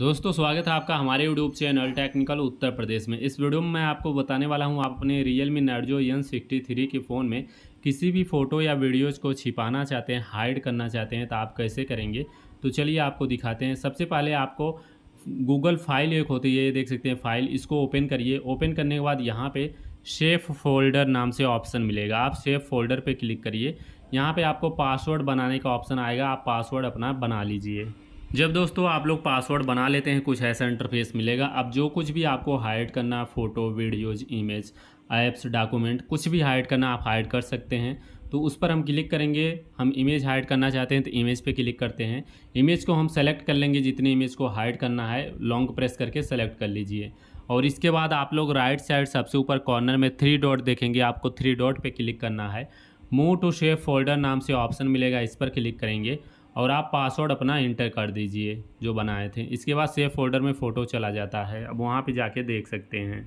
दोस्तों स्वागत है आपका हमारे YouTube channel technical Uttar Pradesh में इस वीडियो में मैं आपको बताने वाला हूं आप अपने Realme Narzo N sixty three के फ़ोन में किसी भी फ़ोटो या वीडियोज़ को छिपाना चाहते हैं हाइड करना चाहते हैं तो आप कैसे करेंगे तो चलिए आपको दिखाते हैं सबसे पहले आपको गूगल फाइल एक होती है ये देख सकते हैं फाइल इसको ओपन करिए ओपन करने के बाद यहाँ पर सेफ फोल्डर नाम से ऑप्शन मिलेगा आप सेफ फोल्डर पर क्लिक करिए यहाँ पर आपको पासवर्ड बनाने का ऑप्शन आएगा आप पासवर्ड अपना बना लीजिए जब दोस्तों आप लोग पासवर्ड बना लेते हैं कुछ ऐसा इंटरफेस मिलेगा अब जो कुछ भी आपको हाइड करना photo videos image apps document कुछ भी हाइड करना आप हाइड कर सकते हैं तो उस पर हम क्लिक करेंगे हम इमेज हाइड करना चाहते हैं तो इमेज पे क्लिक करते हैं इमेज को हम सेलेक्ट कर लेंगे जितनी इमेज को हाइड करना है लॉन्ग प्रेस करके सेलेक्ट कर लीजिए और इसके बाद आप लोग राइट साइड सबसे ऊपर कॉर्नर में थ्री डॉट देखेंगे आपको थ्री डॉट पे क्लिक करना है मूव टू शेप फोल्डर नाम से ऑप्शन मिलेगा इस पर क्लिक करेंगे और आप पासवर्ड अपना इंटर कर दीजिए जो बनाए थे इसके बाद सेफ़ फोल्डर में फ़ोटो चला जाता है अब वहाँ पे जाके देख सकते हैं